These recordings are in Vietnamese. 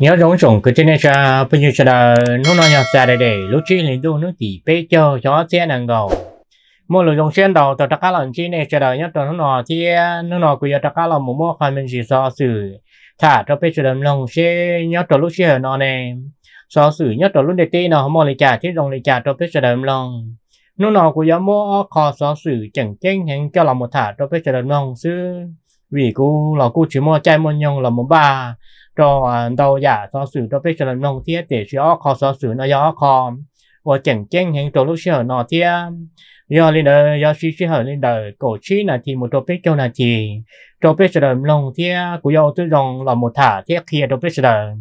nhớ đóng trồng cứ trên này ra bây giờ cho là nó nói nhau ra đây để lúc trước lên đu nó tỉ bê cho cho xe nàng đầu, mỗi lần dòng xe đầu từ đặt cả là chi này cho đời nhất từ nó nọ thì nó nọ của đặt cả là một mối khoan mình chỉ do sử, thả cho bê cho đầm lòng xe nhất từ lúc xưa nó này do sử nhất từ lúc để tê nó mua lại trả thì dòng lại trả cho bê cho đầm lòng nó nọ của gió mua khó do sử chẳng chênh hẹn cho lòng một thả cho bê cho đầm lòng xứ vì cô là cô chỉ mua chai mua nhung là một ba cho à, đầu giả so sử cho biết là nông thiết để cho khó so sử nó do khó và chẳng chênh hiện chỗ lúc sở nó thì do lên đời do suy suy hở lên đời cổ chi là thì một topic cho là thì topic là nông thì của do tôi dùng là một thả thì khi topic là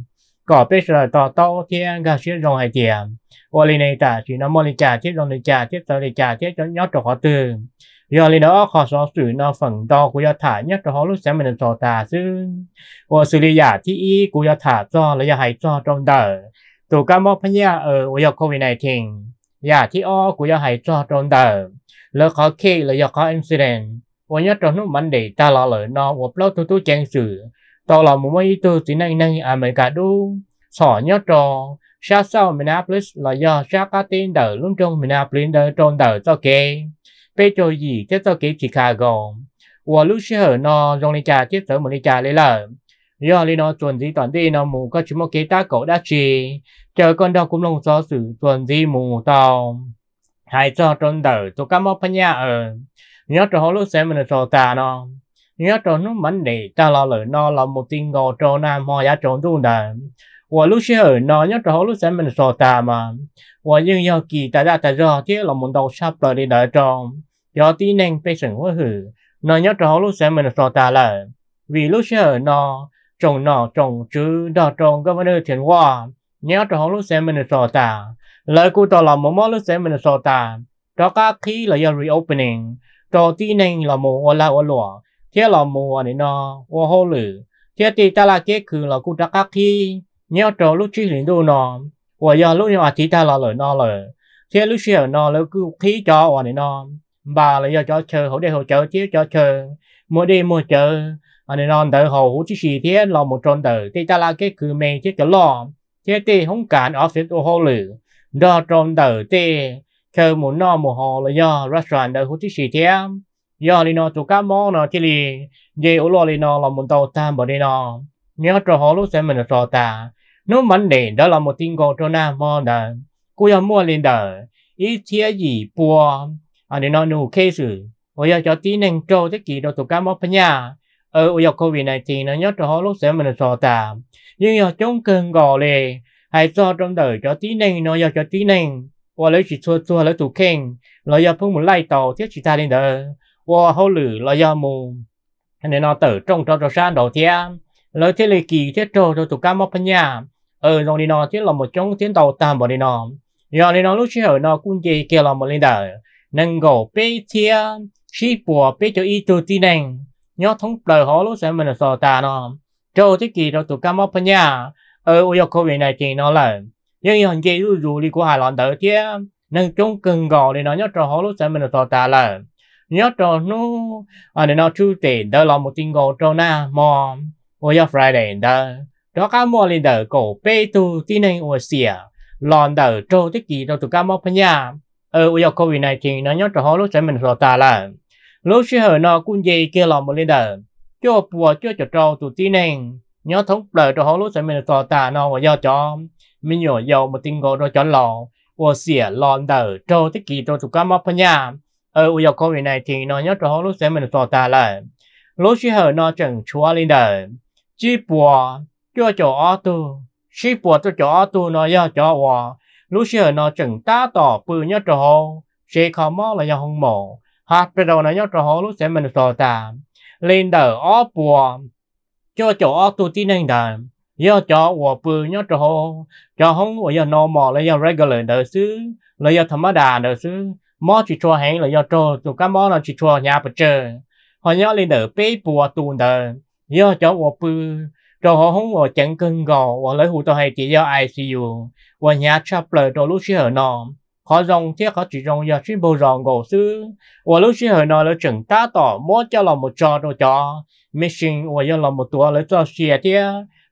có biết là to to thì gà suy dùng hai tiền và lên này chỉ nó mua lên trà tiếp dùng lên trà tiếp tới lên cho nhót cho họ từ do lý đó khó so sử nó phần to của gia thả nhất cho họ lúc sáng mình cho ta chứ của xử lý giả thì ý của gia thả cho là gia hay cho trong đời tổ cá mô phân gia ở ờ, của gia covid này thì giả thì o của gia hay cho trong đời lỡ khó khi là do có incident của nhất trong lúc mạnh để ta lo lỡ nó của lâu tôi tôi trang sử to là một mấy tư tính năng năng à mình cả đu sỏ nhất cho sát sau Minneapolis là do sát các tin đời luôn trong Minneapolis đời trong đời cho kê bây gì tiếp tới cái Chicago và lúc xưa nó tiếp tới một đi cha lấy lợ do lý gì toàn đi nó mù có chúng một ta cổ đã chi chờ con đâu cũng lông gió sự chuẩn gì mù tàu hai cho trôn đời tôi cảm ơn nhà ở nhớ cho lúc xem mình cho ta nó nhớ cho nó mảnh để ta lo lỡ nó là một tin ngô cho nam họ giá trốn tu đời và nhớ cho lúc xem mình cho ta mà và nhưng do kỳ ta ra ta do chứ là một đầu sắp rồi đi đợi trong do tí nên bê sừng quá hử nó nhớ rõ lúc sẽ mình rõ tà lờ vì lúc sẽ nó trồng nó trồng chứ đó trồng governor thiền hoa nhớ rõ lúc sẽ mình rõ tà lời của tôi là một món lúc sẽ mình rõ tà đó các khi là do reopening đó tí nên là một ô la ô lụa thế là một này nó ô hô lử thế thì ta là cái cứ là của đó các khi nhớ rõ lúc chỉ liền đồ nó và do lúc nào thì ta là lời nó lời thế lúc sẽ nó lúc cứ khí cho ở này nó bà lại giờ cho chờ hỗ để hỗ trợ chứ cho chờ mua đi mua chờ anh non đợi hồ hữu chỉ gì thế lo một tròn đợi thì ta là cái cứ mẹ chứ cho lo thế thì không cản ở phía tôi hồ lử đó tròn đợi thì chờ một no một hồ là do restaurant đợi hữu chỉ gì thế do đi nó tụ cá món nó chỉ lì dây ô lo đi nó là một tàu tam bỏ đi nó nhớ trò họ lúc xem mình trò ta nó vấn đề đó là một tin gọi cho nam mò đợi cô yêu mua lên đợi ít thế gì buồn à để nói nụ kê bây giờ cho tí nên cho thế kỷ đó tụi cá mò phải nhà ở bây giờ covid này thì nó nhất cho họ lúc sẽ mình sò tà nhưng giờ chống cơn gò lề hay do trong đời cho tí nên nó cho tí nên và lấy chỉ chua chua lấy tụ khen là giờ phương muốn lai tàu thiết chỉ ta lên đời và hậu lử là giờ mù nên nó tử trong cho cho san đầu tiên lấy thế lệ kỳ trâu cho tụi cá mò phải nhà ở rồi đi nó thiết là một chống tiến tàu tạm bỏ đi nó giờ đi nó lúc chưa nó cũng gì kia là một lên đời nâng gỗ bê chia sĩ bùa bê cho y tu tí nền nhớ thông đời họ lúc sẽ mình sò ta nó cho thế kỳ rồi tụ cam mốc nhà ở uyo covid này thì nó là nhưng hình kỳ rủ rủ đi của hà lọn đỡ chứ nâng chúng cần gò để nó nhớ cho họ lúc sẽ mình sò ta là nhớ cho nó à để nó chú tiền đỡ lòng một tin gò cho na mò uyo friday đỡ đó cá mò lên đỡ cổ bê tu tí nền uyo xìa lọn đỡ cho thế kỳ rồi tụ cam mốc nhà ở bây giờ covid này thì nó nhớ cho họ lúc sẽ mình lo ta là lúc sẽ hồi nó cũng gì kia lòng một lên đời cho bùa cho cho trâu tụi tí nên nhớ thống đời cho họ lúc sẽ mình lo ta nó và do cho mình nhỏ giàu một tiếng gọi cho lò và xỉa lò đời trâu tích kỳ trâu tụi cá mập nhà ở bây giờ covid này thì nó nhớ cho họ lúc sẽ mình lo ta là lúc sẽ hồi nó chẳng chúa lên đời chỉ bùa cho cho tu chỉ bùa cho cho tu nó do cho hòa lúc Lucia nó chẳng ta tỏ bự nhớ trò hồ, chế khó mò là nhau hông mổ, hạt bây đồ nó nhớ trò hồ lúc sẽ mình sổ tà. Lên đỡ ó bùa, cho chỗ ó tù tí nâng đàn, giờ cho ủa bự nhớ trò hồ, cho hông ủa giờ nó mò là nhau regular đỡ xứ, là nhau thầm đà đỡ xứ, mò chỉ cho hẹn là nhau trò, tù cá mò là chỉ cho nhà bà chờ. Họ nhớ lên đỡ bê bùa tù đỡ, giờ cho ủa bự, rồi họ húng vào chẳng cân gò và lấy hụ tàu hay chỉ do ICU và nhà chạp lời đồ lúc xí hở nọ họ dòng thiết họ chỉ dòng giờ xin bầu dòng gò xứ, và lúc xí hở nọ là chẳng ta tỏ mua cho lòng một trò đồ cho mission và do lòng một tuổi lấy cho xe thiết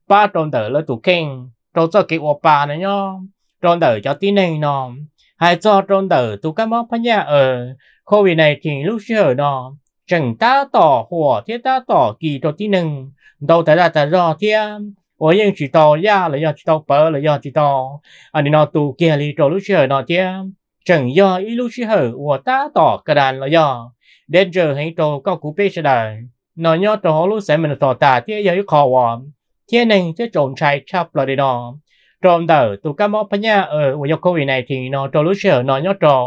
ba tròn đỡ lấy tủ kinh rồi cho kịp ổ bà này nhó tròn đỡ cho tí này nọ hay cho tròn đỡ tủ cá móc phát nhà ở covid này thì lúc xí hở nọ chẳng ta tỏ hùa thiết ta tỏ kỳ trò tí nâng đâu tới là tới rồi kia 我用知道呀，你要知道白，你要知道啊，你那都建立着路线那天，正要一路之后，我打到个人了呀，连着很多高古贝是的，那要做好路线们的做大，天要有考我，天能这种才差不了的呢。trong tờ tụ cá mó phải nha ở của dọc covid này thì nó cho lúc sửa nó nhớ trò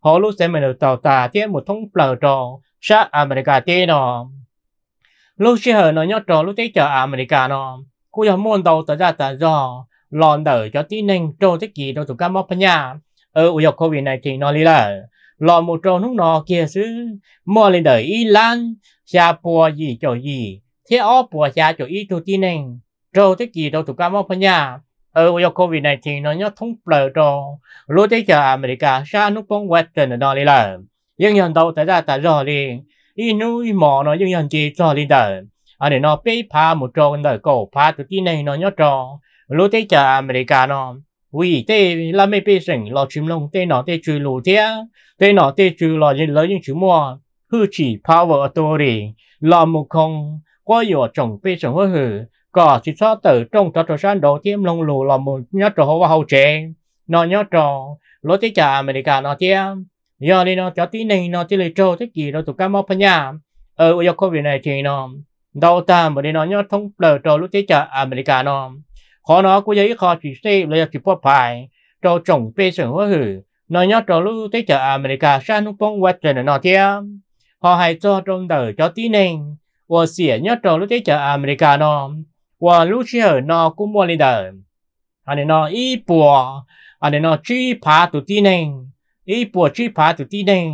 họ lúc sẽ mình được tàu tà tiết một thông lờ trò sát america tiết nó lúc xưa hờ nó nhớ trò lúc tới chợ America nó cô giờ môn đầu tới ra tới do lòn đỡ cho tí nên trâu thế gì đâu tụi cá móc nhà ở ừ, dọc covid này thì nó lý là lòn một trâu lúc nó kia xứ mua lên đỡ y lan xa bùa gì cho gì thế ó bùa xa cho y tụi tí nên trâu thế gì đâu tụi cá móc nhà ở ừ, dọc covid này thì nó nhớ thông bờ trâu lúc tới chợ America xa nó bông quét trên nó lý là nhưng nhận đầu tới ra tới do liền 一努一毛呢，用样子做领导，而且呢，被怕没做领导，搞怕自己呢，呢要做，路在家美利加呢，为在拉美百姓老群众在哪在追路的，在哪在追老人老人什么，扶持 à, power 多的，老木空，我有种百姓会去。có chỉ cho từ trong trò trò đầu tiêm lông lù là một nhớ trò hoa hậu trẻ nó nhớ trò lối tới chả America nó tiêm giờ đi nó cho tí này nó chỉ lấy trâu thế gì nó tụi cá mò phải nhà ở ờ, bây giờ covid này thì nó đâu ta mà đi nó nhớ thông lờ trâu lúc thế chợ America nó khó nó cũng giấy khó chỉ xe bây giờ chỉ bỏ phải trâu trồng phê sừng hoa hử nó nhớ trâu lúc thế chợ America sang nó bông quẹt rồi nó thế họ hay cho trong đời cho tí này và xỉa nhớ trâu lúc thế chợ America nó và lúc xưa nó cũng mua lên đời anh nó ít bùa anh nó chỉ phá tụi tí này ý bùa chi phá tụi tí này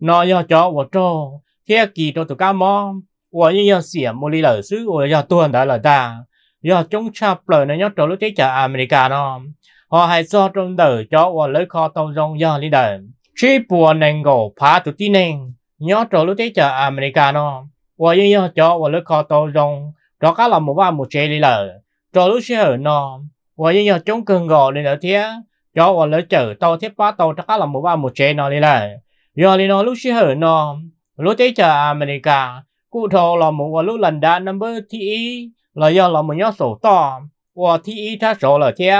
nó do cho vợ cho thế kỳ cho tụi cá mò vợ như do xỉa một ly lở xứ của do tuân đã lở ta do chúng cha lời này nhớ trộn lúc thế chợ America nó họ hay do trong đời cho vợ lấy kho tông rong do lý đời chi bùa nền gỗ phá tụi tí này nhớ trộn lúc thế chợ America nó của như do cho vợ lấy kho tông rong đó cá là một ba một chế lý lở trộn lúc xe ở nó vợ như do chúng cần gò lên ở thế cho và lỡ chở tàu thiết quá tàu chắc là một ba một chế nó đi lại yo đi nó lúc xưa hở nó lúc tới chờ America cụ thầu là một và lúc lần đã number thi e, là do là một nhóm sổ to và thi ta sổ là thế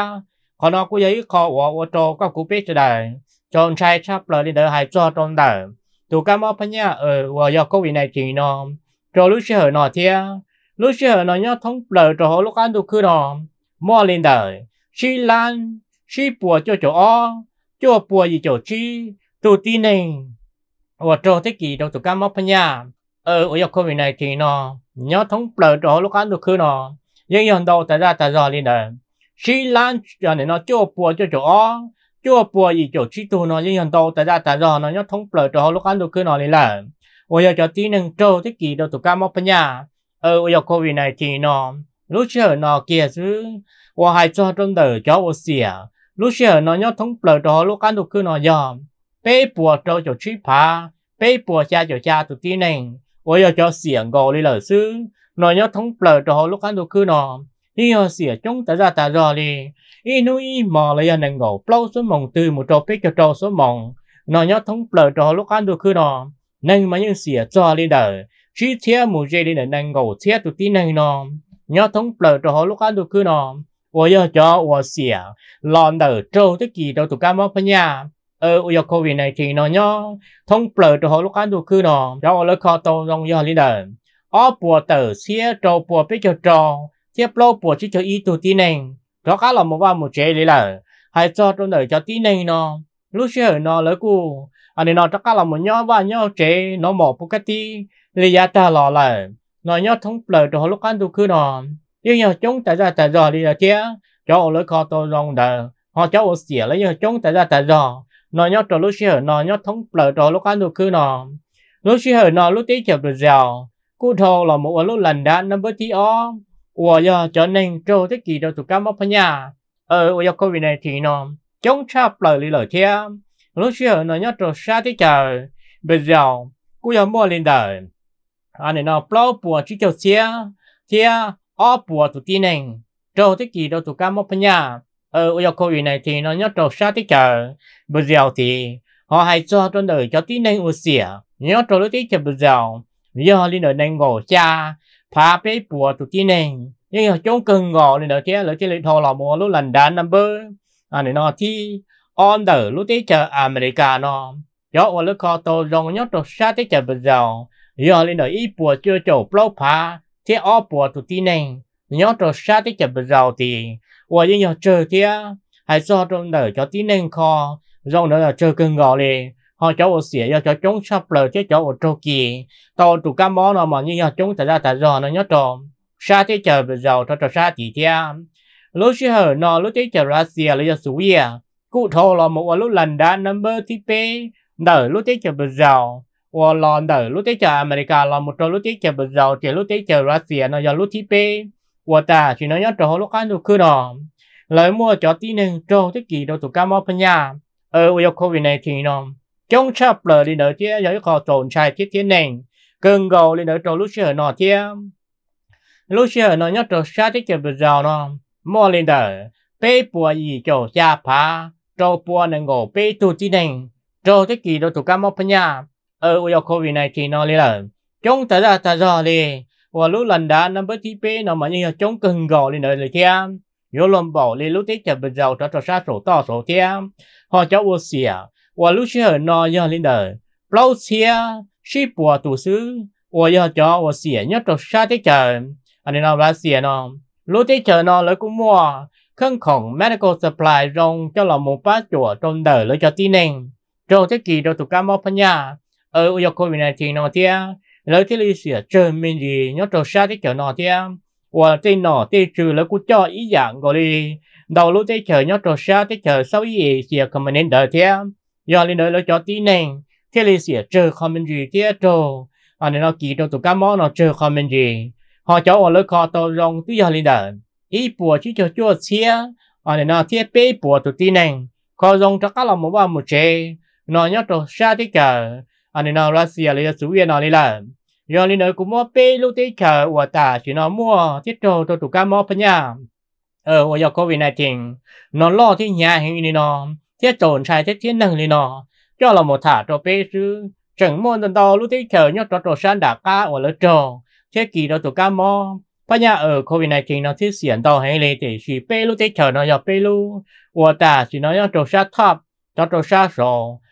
còn nó cũng giấy khó và và trò các cụ biết rồi đấy, chọn trái chấp là đi đỡ hai cho trong đời tụ cam ở phía nhà ở ờ, và do vị này chỉ nó trò lúc xưa hở nó thế lúc xưa hở nó nhớ thống lời trò lúc ăn tụ cứ nó mua lên đời Chi Lan chi bùa cho chỗ o cho bùa gì chỗ chi tụ tin này và cho thế kỷ đầu tụi cam móc nhà ở ở dọc covid này thì nó nhớ thống bờ đó lúc ăn được cứ nó nhưng hiện đâu tại ra tại giờ lên đời chi lan cho này nó cho bùa cho chỗ o cho bùa gì chỗ chi tụ nó nhưng hiện đâu tại ra tại giờ nó nhớ thống bờ đó lúc ăn được cứ nó lên là ở dọc cho tí nâng trâu thế kỷ đầu tụi cá móc nhà ở ở dọc covid này thì nó lúc chờ nó kia chứ và hai cho trong đời cho ô xỉa lúc xưa nó nhớ thông bờ đó lúc ăn được cứ nó giờ bé bùa cho cho chi phá bé bùa cha cho cha từ tí này ôi giờ cho xiềng gò đi lỡ sư nó nhớ thông bờ đó lúc ăn được cứ nó ý họ xỉa chúng ta ra ta rồi đi ý nó ý mò lấy anh nàng gò plau số mồng từ một trâu bé cho trâu số mồng nó nhớ thông bờ đó lúc ăn được cứ nó nên mà những xỉa cho đi đời chỉ theo một dây đi để nàng gò theo từ tí này nó nhớ thông bờ đó lúc ăn được cứ nó 我要叫我想浪 đầu trâu tức kỳ đầu tụ cá móc phải nhà ờ uy covid này thì nó nhó thông bờ từ hồ lúc ăn tụ cư nó cho lấy kho tô rong do lý đời ó bùa tờ xía trâu bùa biết cho trâu tiếp lô bùa chỉ cho y tụ tí nền đó cá là một ba một chế lý đời hay cho trong đời cho tí nền nó lúc xưa nó lấy cu anh ấy nó cho cá là một nhó chế nó mỏ bù cái tí lý giá ta lò lại nó nhó thông bờ từ hồ lúc ăn tụ cư nó nhưng nhờ chúng ta ra ta giờ đi là chia cho lỡ kho tôi rong đờ họ cháu ở xỉa lấy nhờ chúng ta ra tại giờ nó nhớ trò lúc xưa nó nhớ thống lỡ trò lúc ăn được cứ nó lúc xưa nó lúc tí chập được dèo cú thô là một lúc lần đã năm bớt tí ó ủa giờ trở nên trâu thế kỳ đâu cam ở móc nhà ở ờ, ủa giờ covid này thì nó chống chắp lỡ lý lỡ thế lúc xưa nó nhớ trò xa tí chờ bây giờ cú giờ mua lên đời anh này nó plau bùa chỉ cho xe xe ó bùa tụ tin nền trâu thế kỳ đâu tụ cá mốc nhà ở ờ, ôi cô ủy này thì nó nhớ trâu xa thế chờ bây giờ thì họ hay cho cho đời cho tin nền ủa xỉa nhớ trâu lối thế chờ bây giờ giờ lên đời nền ngổ cha phá bế bùa tụ tin nền nhưng mà chúng cần ngỏ nên đời thế là thế lấy thò lò mò lúc lần đàn năm bơ à nên nó thì on the lúc thế chờ America nó cho ở lúc họ tổ dòng nhớ trâu xa thế chờ bây giờ giờ lên đời ít bùa chưa chỗ plau phá thế ở bộ tụi tí này nhớ cho xa tới chập rào thì và những nhớ chờ thế hãy cho trong đời cho tí nên kho rồi nữa là chờ cơn gò liền họ cháu ở xỉa cho cháu chống sắp lờ chứ cháu ở trâu kỳ tao tụ cá mó nó mà như nhau chống thật ra thật rồi nó nhớ trò xa thế chờ giàu cho cho xa thì thế lúc xưa hở nó lúc thế chờ ra xỉa lấy cho sú cụ thô là một lúc lần đã number tp đỡ lúc thế chờ giàu 我浪的，路在家 America 浪木着路在家不绕，这路在家 Russia 呢要路在北，我的去那要走路看路去了，来么脚底呢走这几都做感冒喷呀，呃我要 COVID 19呢，中差不了的那天要一个总裁天天呢，更高的那走路去那天，路去那要走啥的家不绕呢，莫领的北坡一走下爬，走坡能够北土地呢，走这几都做感冒喷呀。ở ờ, uyo covid này thì nó lấy là chống ta ra ta ra đi và lúc lần đã năm bớt tiếp nó mà như là chống cần gò lên đời lời thêm vô lom bảo lên lúc tết chập bây giờ cho cho sát sổ to sổ thêm họ cho ô xìa và lúc chưa nó do lên đời lâu xìa ship bùa tù sứ và do cho ô xìa nhất cho sát tết chờ anh em nào lá xìa nó lúc tết chờ nó lấy cũng mua khăn khổng medical supply rong cho là một bát chùa trong đời lấy cho tin nền trong thế kỷ đầu tụ ca mô phân nhà ở ờ, giờ covid 19 nó thì lấy thế lý sử chơi mình gì nhớ trâu xa thế kiểu nó thì và tên nó tên trừ lấy cú cho ý dạng gọi đi đầu lúc thế chờ nhớ trâu xa thế chờ sau gì sử không mình nên đợi thì giờ lên đợi lấy cho tí nè thế lý sử chơi không mình gì thế trâu à nên nó kỳ trâu tụ cá món nó chơi không mình gì họ cho ở lấy kho tàu rong tí giờ lên đợi ý bùa chỉ cho chua xe à nên nó thế bê bùa tụ tí nè kho rong chắc là một ba một chế nó nhớ trâu xa thế chờ anh nên nói Russia lấy số Việt nào lấy là giờ nên nói cũng mua bê lúc tí chờ của ta chỉ nó mua tiết trâu tổ tụ cá mua phải ờ ở giờ covid này thì nó lo thì nhà hình như nó tiết trồn trai tiết thiên năng như nó cho là một thả cho bê chứ chẳng muốn tận đó lúc tí chờ nhớ cho trò san đã cá ở lỡ trâu thế kỳ đó tụ cá mua phải nhà ở ờ, covid này thì nó thiết xiển đó hay lấy thì chỉ bê lúc tí chờ nó giờ bê lúc của ta chỉ nó nhớ trò sát thấp cho trò sát rồi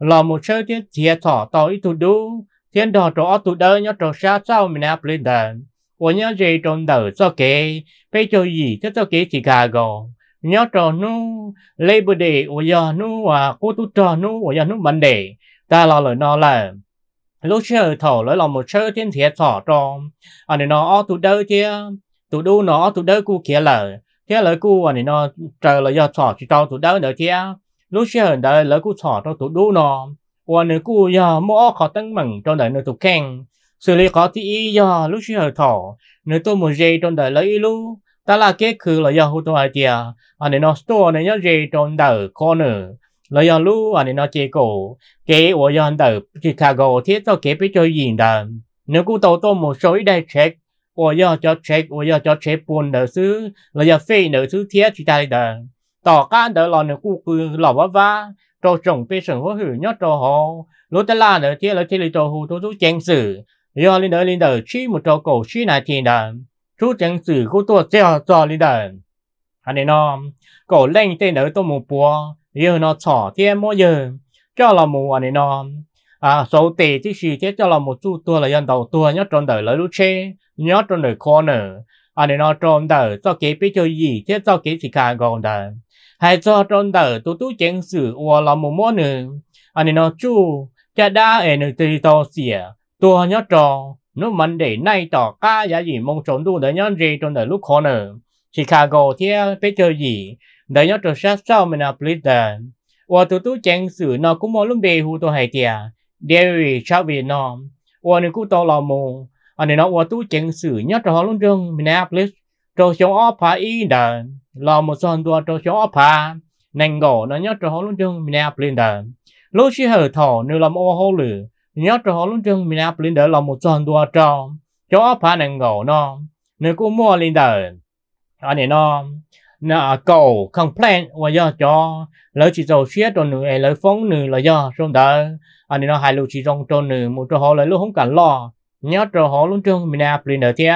lò một chơi tiếng chia thỏ tàu ít thủ đu thiên đỏ trò tu đơ nhớ trò xa sao mình áp lên đền của nhớ gì trong đời sao kê bây giờ gì thế sao kê chỉ gà gò nhớ trò nu lấy bữa đề của giờ nu à cô tu trò nu của giờ nu vấn đề ta lo lời nó là lúc chơi thỏ lấy lòng một chơi thiên thiệt thỏ trò anh à, này nó ở tu đơ kia tu đu nó ở tu đơ cu kia lời thế lời cô anh à, này nó trời lời giờ thỏ chỉ cho tu đơ nữa kia lúc xưa đã lỡ cú sọ trong tủ đu nọ và nếu cú giờ mua khó tăng mừng trong đại nơi tủ khen xử lý khó thì ý giờ lúc xưa thọ nếu tôi muốn dây trong đời lấy lu ta là cái khử là giờ hụt tôi tiệt à nếu nó store nếu nhớ dây trong đại con nữa là giờ lu à nếu nó chơi cổ cái ở giờ đời Chicago thiết cho kế biết chơi gì đời nếu cú tàu tôi một số ít đây check 我要叫 check，我要叫 check 不能是，我要费能是贴其他的。tỏ cá đỡ lò nữa cu cứ lò vá vá trò trồng bê sừng hối hử nhót trò họ lúa ta la nữa chia lỡ chia lì trò hù tôi chú chèn sử do lên đỡ lên đỡ chi một trò cổ chi này thì đỡ chú chèn sử của tôi treo trò lên đỡ anh ấy nó cổ lên tên đỡ tôi một búa giờ nó xỏ thêm mỗi giờ cho là mù anh ấy nó à số tệ chứ gì thế cho là một chú tua là dân đầu tua nhót tròn đỡ lỡ lú chê nhót tròn đỡ nở, anh ấy nó tròn đỡ cho kế biết chơi gì thế cho kế chỉ cả gòn đỡ hay cho trong tờ tu tu chén sử ua là một món nữa anh nó chú cha đa ở nơi tây to xỉa tua nhớ trò nó mình để nay tỏ ca giá gì mong trốn tu để nhớ rì trong tờ lúc khó nữa Chicago thế bây giờ gì để nhớ trò sát sao mình là please ua tu tu chén sử nó cũng muốn lúc bê hù tôi hay tiệt Derry sao về nó ua nó cũng to là mù anh nó ua tu chén sử nhớ trò luôn rừng mình là please trâu xéo ó phá ý đờ lò một son đua trâu xéo ó phá nành gỗ nó nhớ trâu họ luôn trưng mình áp lên đờ lúc chỉ hở thỏ nếu làm ô hô lử nhớ trâu họ luôn trưng mình áp lên đờ là một son đua trâu trâu ó phá nành gỗ nó nếu cũng mua lên đờ anh này nó nó cầu không plan và do cho lỡ chỉ dầu xía cho nữ ấy lỡ phóng nữ là do trong đó anh nó hài lũ chỉ trong cho nữ một trâu họ lại lúc không cả lo nhớ trâu họ luôn trưng mình áp lên đờ thế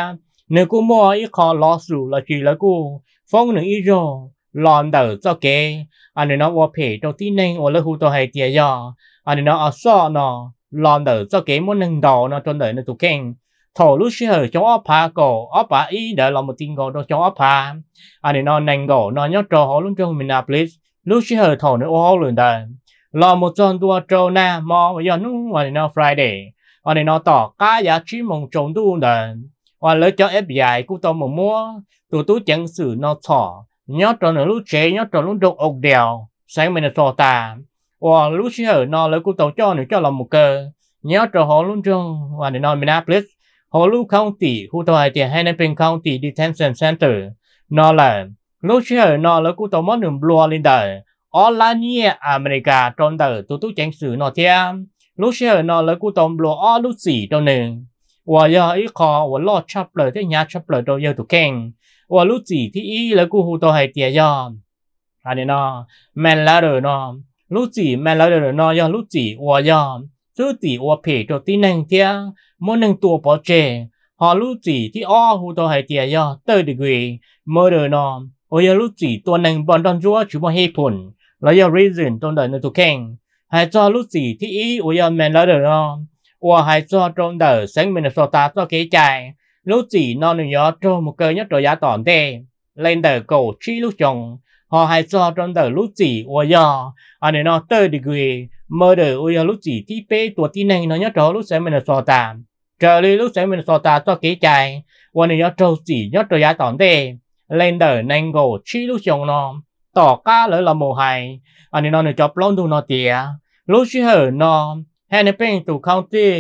nếu cô mua ít khó lo sủ là chỉ là cô phong nương ít rồi lòn đầu cho kê anh nên ờ, nó qua phe đầu tiên nên ở lớp hụt hay tiệt do anh nên nó ở so nó lòn đầu cho kê muốn nâng đầu nó cho đời nó tụ keng thổ lúc xưa ở chỗ ấp phá cổ ấp phá ý đỡ là một tin cổ đó chỗ ấp phá anh nên nó nâng cổ nó nhớ trò họ luôn cho mình nạp lít lúc xưa ở thổ nó ô luôn đời lò một tuần đua trâu na mò bây giờ nó anh nên nó friday anh nên nó tỏ cá giá chỉ mong trốn đua đời và lỡ cho ép dài cũng tao mà mua tụ tú chẳng xử nó thỏ nhớ cho nó lúc chế nhớ cho lúc đông ốc đèo sáng mình là thọ ta và lúc chế ở nó lỡ cũng tao cho nó cho lòng một cơ nhớ cho họ luôn trong và để nói mình áp lực họ lúc không tỷ khu tàu hải tiền hay nên bên không tỷ detention center nó là lúc chế ở nó lỡ cũng tao mất đường blue lên đời online nhé America trong đời tụ tú chẳng xử nó theo lúc chế ở nó lỡ cũng tao blue all lúc gì trong nền 我要一个我落差不了，这伢差不了都要读经，我路子ที่อีแล้วกูหูตัวให้เตียยอมอันนี้เนาะแม่นแล้วเด้อเนาะลูกจีแม่นแล้วเด้อเนาะยอลูกจีว่ายอมลูกจีว่าเพจตัวที่หนึ่งเทียงมันหนึ่งตัวปอเจหอลูกจีที่อ้อหูตัวให้เตียยอเตอร์ดีกรีเมื่อเด้อเนาะโอ้ยลูกจีตัวหนึ่งบอลตอนจั่วชิบะให้ผลแล้วยอรีซึนตัวเดินตัวแข่งหายจอลูกจีที่อีโอ้ยแม่นแล้วเด้อเนาะ我还做中的生命的说他做给在，lúc chỉ nó nữa nhớ cho một cơ nhất rồi giá tỏn tê lên đời cổ chi lúc chồng họ hay cho trong đời lúc chỉ ủa giờ anh nó tơ đi gửi mơ đời ủa giờ lúc chỉ tí pê tuổi tí này nó nhất cho lúc sẽ Minnesota là so tà trở đi lúc sẽ mình cho kế chạy ủa này nhớ cho chỉ nhất cho giá tỏn tê lên đời nên cổ chi lúc chồng nó tỏ ca lỡ là mồ hài anh nó nữa cho plon thu nó tía lúc chỉ hở nó ให้ในเป็นตัวเขาที่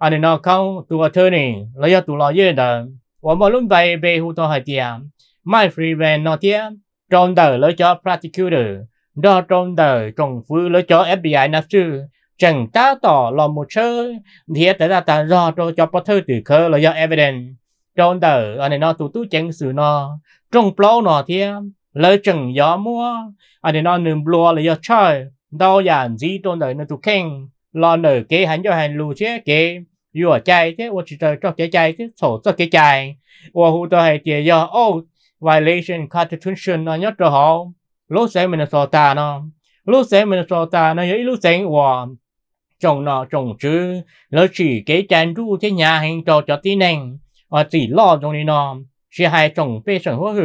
อันนี้เราเขาตัวเธอนี่แล้วยังตัวเราเยอะเด้อว่าบอลลุ่มไปเบหูตัวหายเตียไม่ฟรีแวนนอเตียตรงเดอแล้วจะ prosecutor ดอตรงเดอตรงฟื้นแล้วจะ FBI นับชื่อจังตาต่อลอมโมเชอร์เทียแต่ตาตารอตัวจะปะเธอตือเคอแล้วยัง evidence ตรงเดออันนี้เราตัวตู้จังสื่อนอตรงปล้อนอเทียแล้วจังยอมัวอันนี้เราหนึ่งบลัวแล้วยังเชอร์ดาวอย่างจีตรงเดอในตัวเข่ง lo nở kế hắn cho hắn lù chứ kế dù ở chạy chứ ô chỉ trời cho cái chạy chứ sổ cho cái chạy ô hụ tôi hay tiền do ô violation constitution nó nhất cho họ lúc sáng mình sổ ta nó lúc sáng mình sổ ta nó ấy lúc sáng ô trồng nó trồng chứ nó chỉ cái chăn ru thế nhà hành cho cho tí nền và chỉ lo trong đi nó 是还总被生活后，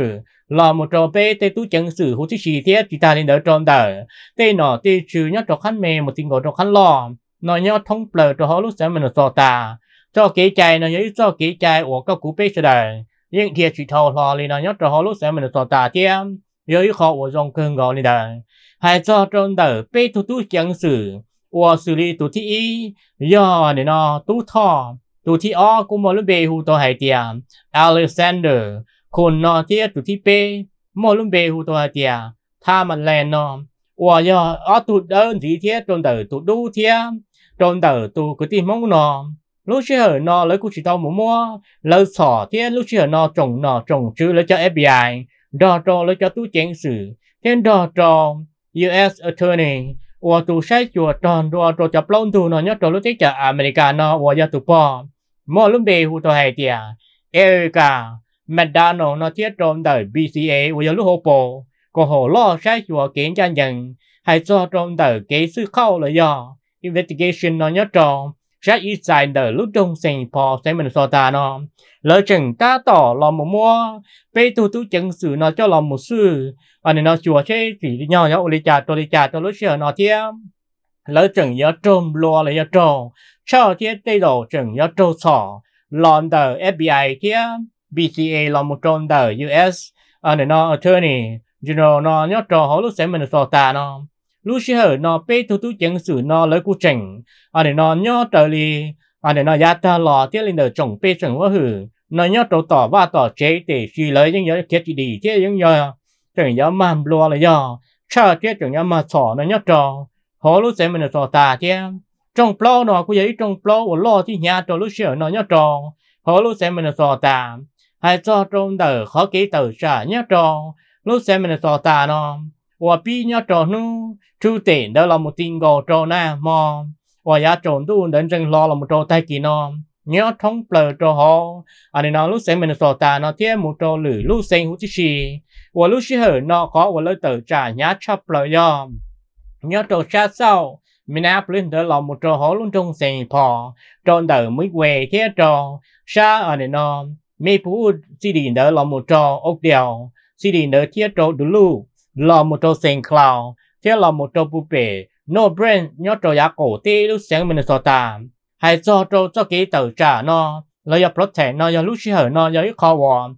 老木着被对都正事或者细节，其他领导装的，对呢对就要着看没，没听过着看咯，那要通不了着好路上面的做的，做几届呢要做几届，我个古被是的，因铁石头老里呢要着好路上面的做的点，有一号我用更高里的，还做装的被都都正事，我手里都第一，要你呢都烫。thi o tia ตัวที่อ้อกูมอลเบหูตัวไหเตียอเล็กซานเดอร์คนนอเทียตัวที่เปมอลเบหูตัวไหเตียถ้ามันแลนนอว่าย่ออ้อตัวเดินทีเทียจนเตอตัวดูเทียจนเตอตัวกูที่มองนอ lúc chưa nó lấy cũng chỉ tao muốn mua lấy sỏ thế lúc chưa nó trồng nó trồng chữ lấy cho FBI đo trò lấy cho tú chén sử thiên đo trò US attorney và tụ sai chùa tròn đo trò chập lông tụ nó nhớ trò lúc thế chả America nó và gia tụ po mỗi lúc đi hụt hay tiệt à? Erica McDonald nó thiết trong đời BCA với giáo lúc hồ bộ có hồ lo sai chùa kiến cho nhận hay cho trong đời kế sư khâu là do investigation nó nhớ trong sẽ ít dài đời lúc trong sinh phò sẽ mình so ta nó lỡ chừng ta tỏ lòng một mua bê tu tu chân sự nó cho lòng một sư anh nên nó chùa chế chỉ nhỏ nhỏ ô lì trà tô lì trà tô lúc xưa nó thiêm lỡ chừng yếu trôm lùa là yếu trô cho thiết tây đồ chừng yếu trô sọ lòn tờ FBI thiết BCA là một trong tờ US ở à, nơi nó à, attorney general nó nhớ trò họ lúc sẽ mình sọ ta nó lúc xưa hở nó bê tu tu chứng sử nó lấy cụ trình ở à, nơi nó nhớ trở li ở nơi nó giá ta lò thiết lên đời chồng bê chồng quá hử nó nhớ trâu tỏ và tỏ chế để suy lấy những nhớ kết gì đi thế những nhớ chừng nhớ mầm lùa là do cho thiết chừng nhớ mà sọ nó nhớ trò họ lúc xem mình là trò tà chứ trong plo nó cũng vậy trong plo của lo thì nhà trò lúc sửa nó nhớ trò họ lúc xem mình là trò tà hay cho trong đời khó kỹ tử trả nhớ trò lúc xem mình là trò tà nó và pi nhớ trò nó chú tiền đó là một tin gò trò na mò và giá trộn tu đến rừng lo là một trò tay kỳ nó nhớ thông bờ trò họ anh à nó lúc xem mình là trò tà nó thiết một trò lử lúc xem hữu chi và lúc xí hở nó có và lời tử trả nhá chấp lời yom nhớ trò xa sau mình áp lên đỡ lòng một trò hổ luôn trong sài phò tròn đỡ mới quê thế trò xa ở nền non mấy phú xì đi đỡ lòng một trò ốc đèo xì đi đỡ thế trò đủ lù lòng một trò sài cloud thế lòng một trò bù bể no brain nhớ trò giá cổ tê lúc sáng mình sọ tà hay cho trò cho kế tờ trả nó là do protect nó do lúc xí hở nó do ít khó vò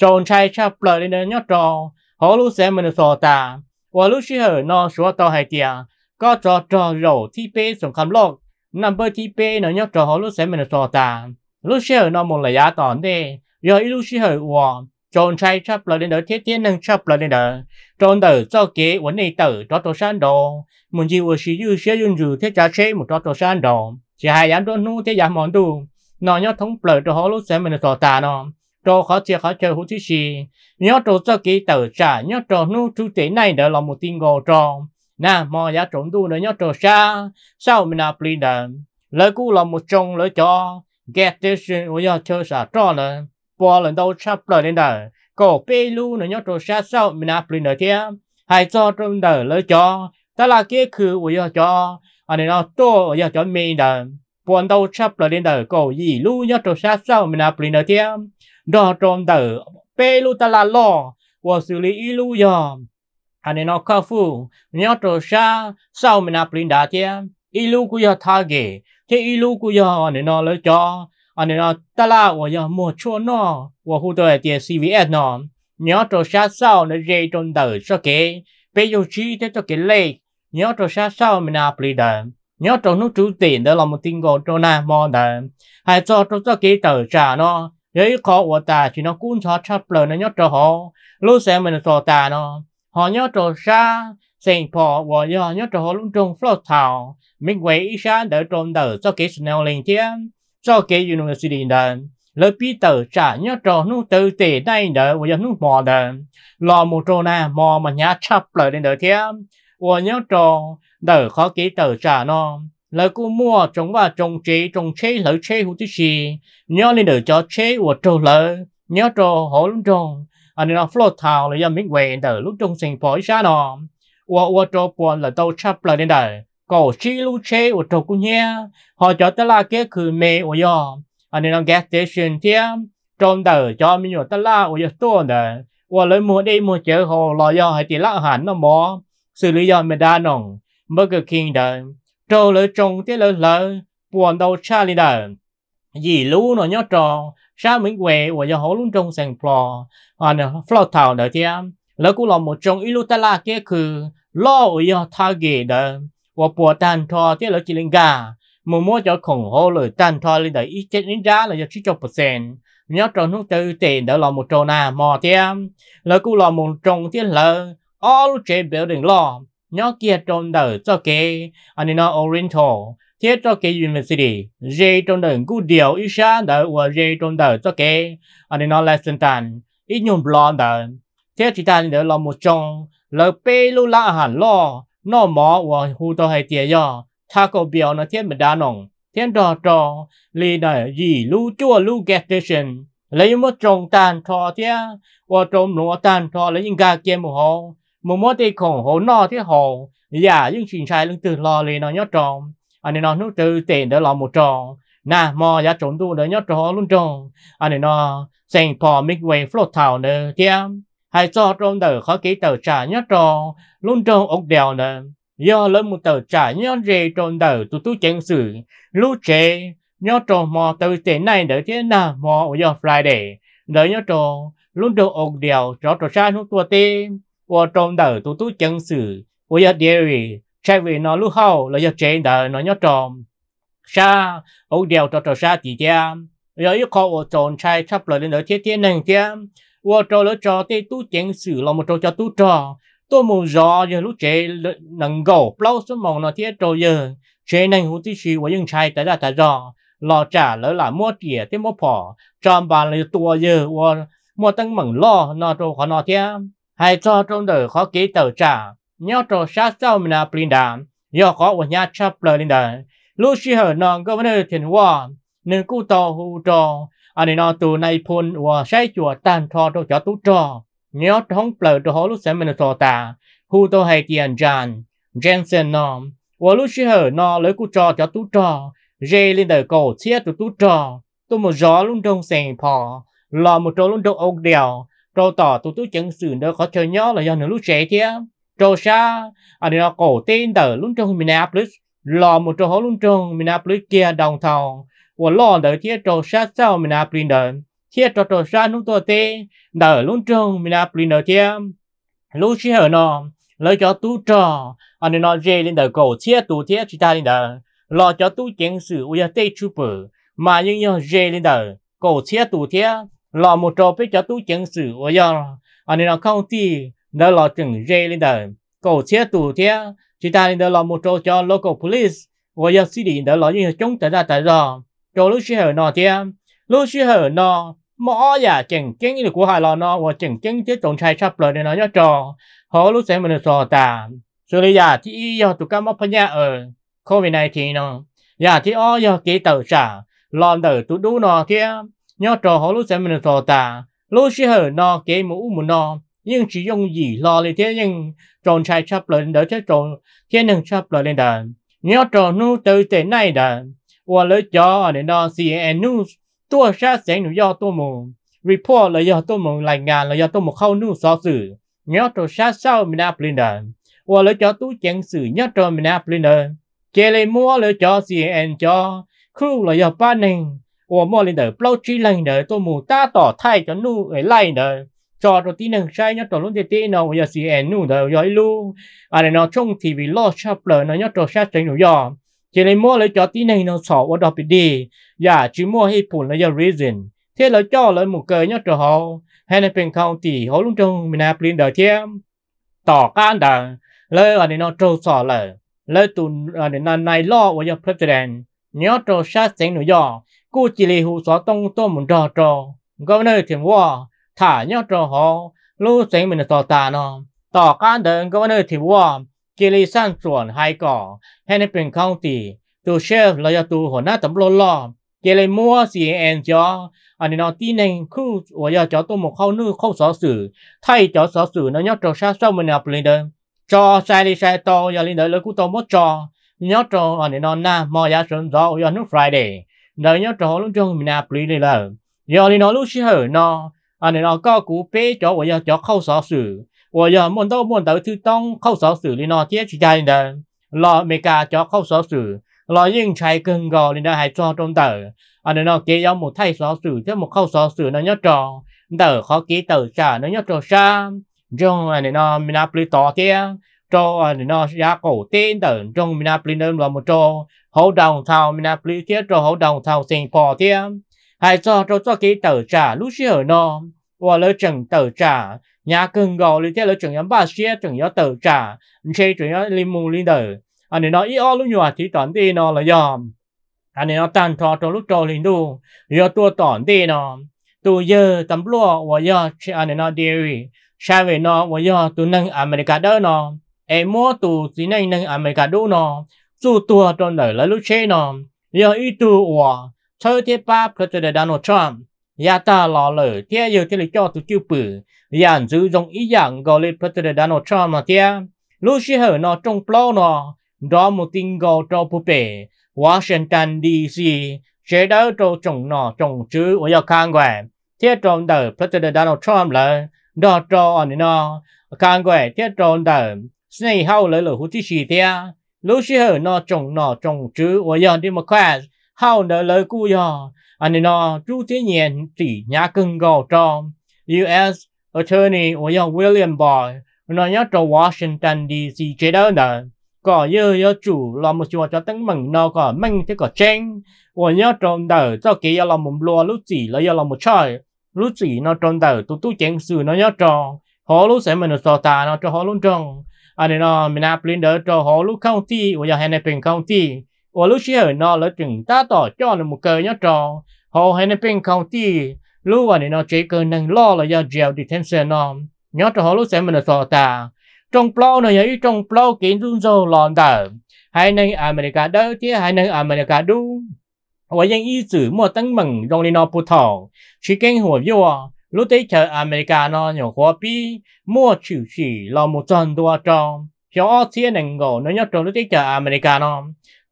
tròn chai chắp lời lên nhớ trò hổ lúc sáng mình sọ tà ว่าลูกชื่อเหอนอชัวต่อให้เตียก็จอจอโรที่เป้สงครามโลกนัมเบอร์ที่เป้เนาะยอจอฮอลูกเซมันจอตามลูกชื่อเหอนอมลยาตอนเดยออีลูกชื่อเหอวอจนใช้ชับประเด็นเดอเทียเทียนึงชับประเด็นเดอจนเดอเจ้าเก๋วันนี้เตอจอตัวชันโดมุนจีวชิยูเชียยุนจูเทียจะเชมุจอตัวชันโดจะหายันโดนนู้เทียยามอนดูนอนยอท้องเปิดจอฮอลูกเซมันจอตานอ trò khó chơi khó chơi hữu thứ gì nhớ trò cho kỹ tờ trả nhớ trò nu chú tế này đó là một tin gò trò na mò giá trộn đu nữa nhớ trò xa sao mình nạp lì đờ lời cũ là một trong lời cho get this ủa giờ chơi xa trò là bỏ lần đầu chấp lời lên đờ cổ bê lưu nữa nhớ trò xa sao mình nạp lì nữa thế hãy cho trong đời lời cho ta là kia cứ ủa giờ cho anh này nó to ủa giờ cho mình đờ buồn đầu chấp lời lên đờ cổ gì lưu nhớ trò xa sao mình nạp lì nữa thế ဒေါ်တွန်တေပေလူတလာလောဝဆူလီအီလူယမ်အနေနောကဖူမြော့တော်ရှာဆောက်မနာပလင်ဒါတီယမ်အီလူကူယထာဂေတေအီလူကူယအနေနောလောကြောအနေနောတလာဝယမောချောနောဝဟုတော်တီ CVS နောမြော့တော်ရှာဆောက်နေရေတွန်တေရှကေပေယုချီတေတကေလေညော့တော်ရှာဆောက်မနာပလီဒါညော့တော်နုတူတင်တယ်လောမတင်ကိုတော်နာမောဒန်ဟဲ့ကြောတော်စကေတောချာနော vậy khó của ta chỉ nó cũng cho chấp lời nó nhớ cho họ lúc sáng mình cho ta nó họ nhớ cho xa sinh phò và do nhớ cho họ luôn trong flow thảo mình quay ý xa đỡ trong đỡ cho cái snail lên chứ cho cái university đơn lời bí tờ trả nhớ cho nó tự tệ đây đỡ và do nó mò đỡ lo một trò nà mò mà nhớ chấp lời lên đỡ thế và nhớ cho đỡ khó cái tờ trả nó lời cô mua trồng và trồng chế trồng chế lỡ chế hữu tư gì nhớ lên đời cho chế của trâu lỡ nhớ trâu hổ lúc trâu anh nó flow thảo là do mình quen đời lúc trong sinh phổi xa nọ ua ua trâu buồn là tàu chắp lời đến đời cổ chi lưu chế của trâu cũng nhé họ cho ta là cái khử mê của do anh nó gas station thia trong đời cho mình của ta là của do tôi đời ua lấy mua đi mua chế hồ lo do hay thì lạ hẳn nó mò xử lý do mình đa nồng bất cứ khi đời trâu lợi trồng tiết lợi lợi buồn đầu cha lì đờ dì lú nó nhó tròn sa mình quẹ và giờ hổ luôn trong sàn phò à nè phò thảo đợi thế lỡ cũng là một trong ilu ta la kia cứ lo ở giờ tha ghê đờ và buồn tan thò tiết lợi chỉ lên gà mà mua cho khổng hô lợi tan thò lên đợi ít chết đến giá là giờ chỉ cho percent nhớ tròn hướng từ tiền đỡ là một tròn à mò thế lỡ cũng là một trong tiết lỡ all chế biểu đừng lo nó kia trong đời cho kê anh nó oriental thiết cho kê university dây trong đời cú điều ít xa đời và dây trong đời cho kê anh nó lesson tan ít nhung blonde đời thiết chỉ ta nữa là một chồng lời bê lưu la hẳn lo nó mỏ và hù tao hay tiệt do ta có biểu nó thiết mà đa nồng thiết trò trò lì đời gì lưu chua lưu get station lấy một chồng tan thọ thiết và trong lúa tan thọ lấy những gà kia một hồ một mối thì còn hồ no thế hồ giả dạ, những chuyện sai lưng từ lo lì nó nhớ tròn anh nó nước từ tiền đỡ lo một tròn na mò giá trộn tu đỡ nhớ tròn luôn tròn anh nó sen pò mít quay phốt thảo nữa thêm hai cho trong đời khó ký tờ trả nhớ tròn luôn tròn ốc đèo nữa do lớn một tờ trả nhớ rề trong đời tu tu chân sự lú chế nhớ tròn mò từ tiền này đỡ thế na mò ở giờ friday đỡ nhớ tròn luôn tròn ốc đèo cho trò sai nước tua tim 我中 đầu 都都真事，我要地位，才为那路好，那要真的那要中，啥我掉着着啥地家，要一靠我中才差不了那天天能家，我着了着的都真事，那么着着都着。tôi muốn rõ giờ lúc trẻ nâng gầu lâu số mong nó thiết trâu giờ trẻ nâng hữu tí xì của dân trai tới là thật rõ lò trả lỡ là mua trẻ tới mua phỏ tròn bàn là tua giờ mua tăng mừng lo nó trâu khó nó thiết hay cho trong đời khó ký tờ trả nhau trò sát sao mình là blinda do khó của nhà chắp lời linda lúc khi hở non governor thiền hòa nên cú tàu hù trò anh ấy nó tù này phun và say chùa tan thò cho cho tú trò nhớ không bờ cho họ lúc xem mình thò tà hù tàu hay tiền jan jensen nó và lúc khi hở nó lấy cú trò cho tú trò rê lên đời cổ chia tụ tú trò tôi một gió luôn đông sèn phò lò một trò luôn đông ốc đèo rồi tỏ tụi tôi chẳng xử nó khó chơi nhỏ là do nó lúc trẻ chứ rồi xa ở đây nó cổ tên tờ luôn trong Minneapolis lò một chỗ luôn trong Minneapolis kia đồng thầu và lò đỡ thiết rồi xa sau Minneapolis đỡ thiết rồi rồi xa lúc tôi tên đỡ luôn trong Minneapolis đỡ thiết lúc chỉ hở nó lấy cho tú trò ở đây nó dê lên đỡ cổ thiết tú thiết chỉ ta lên đỡ lò cho tú chẳng xử uya tê chú bự mà nhưng nhau dê lên đỡ cổ thiết tú thiết lò một trò biết cho tú chứng sự và do anh nó không thì nó lò chừng dây lên đời cầu xe tù thế chỉ ta nên đời lò một trò cho local police và do xử lý đời lò như chúng ta ra tại giờ cho lúc xưa nọ thế lúc xưa nó nọ giả chừng chứng kiến được của hai lò nó và chứng kiến chứ tổng trai sắp lời nên nó nhớ trò họ lúc sẽ mình trò tà xử lý giả thì do tụi các mắc phân nhà ở covid này thì nó giả thì ở do kỹ tờ trả lòn đời tụi đủ nọ thế nhớ trò họ lúc xem mình thọ ta, lúc chỉ hở no kế mũ mũ no nhưng chỉ dùng gì lo lên thế nhưng tròn trai chắp lên đỡ thế tròn thế nhưng chắp lên đàn nhớ trò nu từ thế nay đàn và lỡ cho để nó cnn nu tua sát sẽ nu do tôi mù report là do tôi mù lành ngàn là do tôi mù khâu nu so sử nhớ trò sát sau mình đáp lên đàn và lỡ cho tú chẳng sử nhớ trò mình đáp lên đàn kể lại mua lỡ cho cnn e e cho khu là do ba nền 我莫林的包起来呢，都母大ต่อไทยจนนู่ไอ้ไล่นะจอตัวที่หนึ่งใช่ยอดตัวรุ่นเตี้ยเนาะยอดสีแอนนู่เนาะยอดลู่อะไรเนาะช่องทีวีลอดชอบเลยเนาะยอดตัวชาติจริงหนูยอมเจริญมั่วเลยจอที่หนึ่งเนาะสอบว่าดอกไปดีอย่าจีมั่วให้ผลแล้วยอดรีเซนเท่าเราจ่อเลยหมู่เกยยอดตัวเขาให้ในเป็นเขาตีเขาลุงจงมีนาปลินเดอเทียมต่อการเดอเลยอะไรเนาะโจสอบเลยเลยตุนอะไรนั้นนายล่อว่ายอดเพรสเดนยอดตัวชาติจริงหนูยอมกูจีเลหูสอต้องต้มดอจอก็ไน้ถึงว่าถ่ายยอดจอหอรู้เสียงเหมือนต่อตานาะต่อการเดินก็ไน้ถึงว่ากิริสั้นส่วนไฮก่อ ให้ได้เป็นข้าวตี ตัวเชฟลอยตูหัวหน้าตำรวจล้อมเกเรมัวสีเอ็นจออันนี้นอที่หนึ่งคู่หัวยาจอตัวหมกเข้านู่เข้าสอสื่อไทยจอสอสื่อนยอดจอชาเศร้ามันเอับเลยเดินจอช้ยลีชายโตอย่าลินเดินเลยกูโตมดจอยอดจออันนี้นอนหน้ามอยาสนจอยอนุฟรายเดย์ดีนยวจอลุงจงมีนาปลีเลยล่ะยอลีนอลูชิเหรอนอ อันนี้เราก็กูเป๊ะจอวยาจอเข้าสอสื่อวยามันต้องมันต้องต้องเข้าสอสื่อลีนอเทียชิจายเดินรออเมริกาจอเข้าสอสื่อรอยิ่งใช้เกินกอลีนอหายจอตรงเตออันนี้เราเกยหมุดไทยสอสื่อที่หมดเข้าสอสื่อนั่นยอจอเตอเขาเกยเตอจ้านั่นยอจอชามจงอันนี้เรามีนาปลีต่อเที้ย cho anh à, nó giá cổ tin tưởng trong mình áp lý nên là một cho hỗ đồng thao mình áp lý thiết cho hỗ đồng thao Singapore thiết hay cho cho cho ký tờ trả lúc xưa nó và lỡ chừng tờ trả nhà cưng gò lý thiết lỡ chừng yếm ba xia chừng yếm tờ trả chơi chừng yếm lim mù linh tờ anh à, nó ý ô lúc nhỏ thì toàn đi nó là dòm anh à, nó tan cho trong lúc cho linh đu do tua toàn đi nó tu giờ tấm lúa và do anh nó điều sai về nó và do tu nâng America đó nó em mua tù chỉ này nên à mấy cả đu nó dù tua trong đời là lúc chế nó giờ ý tù ủa chơi thế ba cơ chơi để đàn nó chọn ya ta lo lỡ thế giờ thế là cho tụ chịu bự yàn giữ giống ý dạng gọi là cơ chơi để đàn nó mà thế lúc chế hở nó trong plo nó đó một tin gọi cho phụ bể Washington DC chế đỡ cho chồng nó chồng chứ ở giờ khang quẻ thế trong đời President Donald Trump là đó cho anh nó khang quẻ thế trong đời này hầu lấy lỗ hút tí xì thế lúc xí hở nó trồng nó trồng chứ ở giờ đi mà khoa hậu nở lời cú giờ anh à, này nó chú thế nhiên chỉ nhá cưng gò trong U.S. Attorney ở giờ William Boy, nó nhớ cho Washington D.C. chế đó nè có như yo chủ là một chùa cho tăng mừng nó có mừng thế có chen và nhớ trong đời cho kia yo là một lúa lúc gì là yo là một trời lúc gì nó trong đời tụ tụ chén sự nó nhớ trong họ lúc sẽ mình nó ta nó cho họ luôn trong anh nên nó mình áp lên đỡ cho họ lúc không ti và giờ hẹn này bình không ti và lúc chỉ ở nó là chừng ta tỏ cho nó một cơ nhớ cho họ hẹn này bình không ti lúc anh nên nó chỉ cơ năng lo là giờ do gel xe nó nhớ cho họ lúc sẽ mình là sọ ta trong plau này giờ trong plau kiến dung dầu lòn đờ hai nơi America đỡ thế hai nơi America đu và những ý sử mua tăng mừng trong liên nó bù thỏ chỉ kênh hồ vua lúc đấy chờ Americano nhỏ khóa bi mua chữ chỉ là một trận đua trong cho ở thiên nền ngộ nó nhất trong lúc đấy chờ nó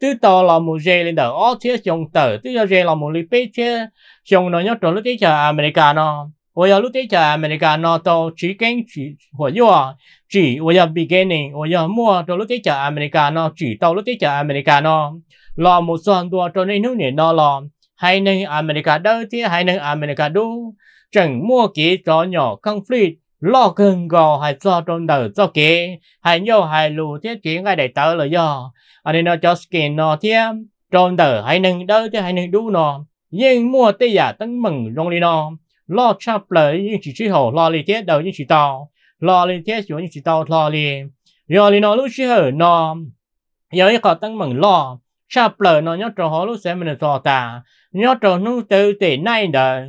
từ đó là một dây lên đầu ở thiên trong tờ từ giờ dây là một lý bê chê trong nó nhất trong lúc đấy chờ nó tôi giờ lúc đấy chờ nó tôi chỉ cần chỉ của yo chỉ tôi giờ beginning tôi giờ mua trong lúc đấy chờ nó chỉ tao lúc đấy chờ nó là một trận đua cho nên nó nó là hai nền America đâu thì hai nền America đâu chẳng mua ký cho nhỏ conflict lo gần gò hay cho trong đời cho ký hay nhiều hay lù thiết ký ngay để tớ là anh nên nó cho skin nó thiết trong đời hay nâng đỡ thì hay nâng đu nó nhưng mua tây giả tấn mừng trong đi nó lo chắp lời nhưng chỉ chỉ hồ lo li thiết đầu nhưng chỉ tao lo li thiết xuống nhưng chỉ tao lo li do li nó lúc chỉ nó giờ ấy có tấn mừng lo chắp lời nó nhớ trò họ lúc sẽ mình tỏ ta nhớ trò nó từ từ nay đời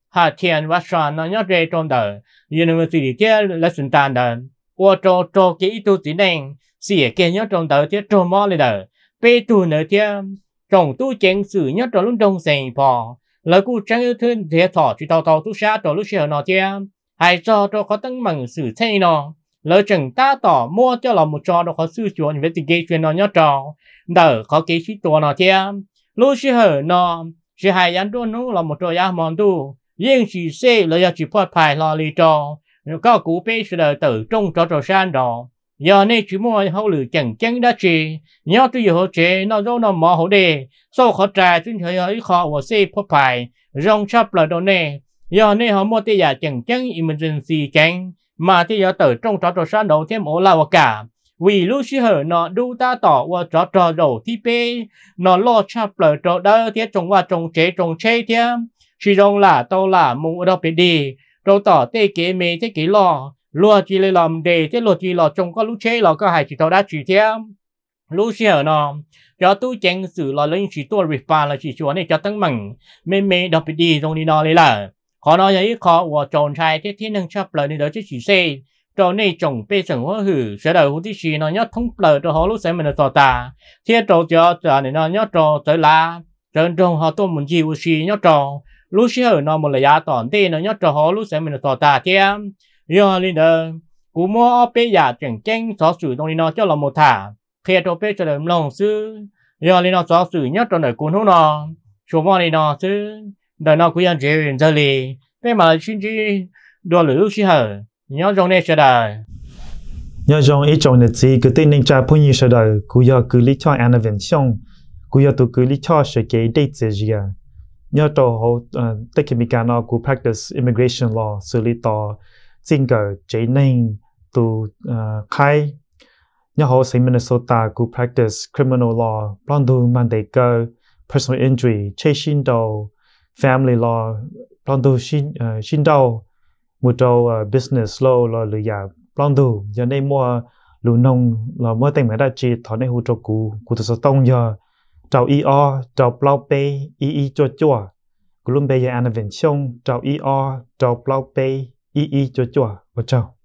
hà thiên và sản nó nhớ rê trong đời university kia là sinh tàn đời ô trô trô kỹ tu tí nền xỉa kia nhớ trong đời thiết trô mò lên đời bê tu nữa thiết trong tu chén sử nhớ trong lúc đông sành phò lời cụ trang yêu thương thiết thọ chỉ tàu tàu tu xa trong lúc xỉa nó thiết hay cho cho có tăng bằng sử thay nó lỡ chẳng ta tỏ mua cho là một trò đó có sư chúa chuyện nó nhớ trò đời có kỹ sĩ tùa nó thiết lúc xỉa nó sẽ hay yán đô nó là một trò yá mòn tu yên chỉ xe là giờ chỉ phát thải lo lì trò, có cú bế sẽ là tự trung cho trò san đó giờ này chỉ mua hậu lử chẳng chẳng đã chỉ nhớ tôi giờ chế nó đâu nó mò hậu đề sau khó trà tôi thấy ấy khó và xe phát thải rong chắp là đồ nè giờ này họ mua tiền giả chẳng chẳng emergency chẳng mà thì giờ tự trung cho trò san đó thêm ổ là cả vì lúc xí hở nó đu ta tỏ và trò trò đầu thi bê nó lo chắp lở trò đơ thiết trồng và trồng chế trồng chế thêm chỉ rong là tàu là mùng ở đâu bên đi rồi tỏ tê kế mê tê kế lò lúa chỉ lấy làm đề thế lúa chỉ lò trồng có lúa chế lò có hại chỉ tàu đã chỉ theo lúa xe ở nó cho tu chén sử lò lên chỉ tua rịp là chỉ chúa này cho tăng mừng mê mê đâu bên đi trong đi nó lấy là khó nói ấy khó của tròn trai thế thiên năng chấp lời này đó chứ chỉ xe trò này trồng bê sừng hoa hử sẽ đời hữu tí xì nó nhớ thông lời cho họ lúc sẽ mình là tà thế trâu cho trò này nó nhớ trò tới là trần trông họ tôi muốn gì hữu xì nhớ trò lúc xưa ở nó một là giá tòn tiền nó nhớ cho họ lúc sẽ mình tỏ tà kia yo linh đờ cú mua ở bên nhà chuyển tranh xóa sử trong nó cho là một thả khi cho bên cho làm lòng sư yo linh nó xóa sử nhất cho đời cuốn hút nó số mò linh nó sư đời nó cũng chỉ hiện giờ lì thế mà xin chi đồ lửa lúc xưa ở nhớ trong này sẽ đời nhớ trong ít trong này chỉ cứ tin nên cha phụ nhi sẽ đời cú giờ cứ lý cho anh là vẫn xong cú giờ tụ cứ lý cho sẽ cái đây gì à nhớ tổ hồ tất cả mình nó cũng practice immigration law xử lý tổ xin cờ chế nên tu ờ, khai nhớ hồ sinh Minnesota cũng practice criminal law bọn đồ mang đầy cơ personal injury chế xin đầu family law bọn đồ xin xin đầu một đầu business law là lựa giả bọn đồ giờ nên mua lưu nông là mới tiền mấy đã chi thọ nên hỗ trợ cụ cụ tự sở tông giờ trâu y e o trâu plau pe y e y e chua chua cũng bay bây giờ anh vẫn xong trâu y o trâu plau pe y y chua chua và trâu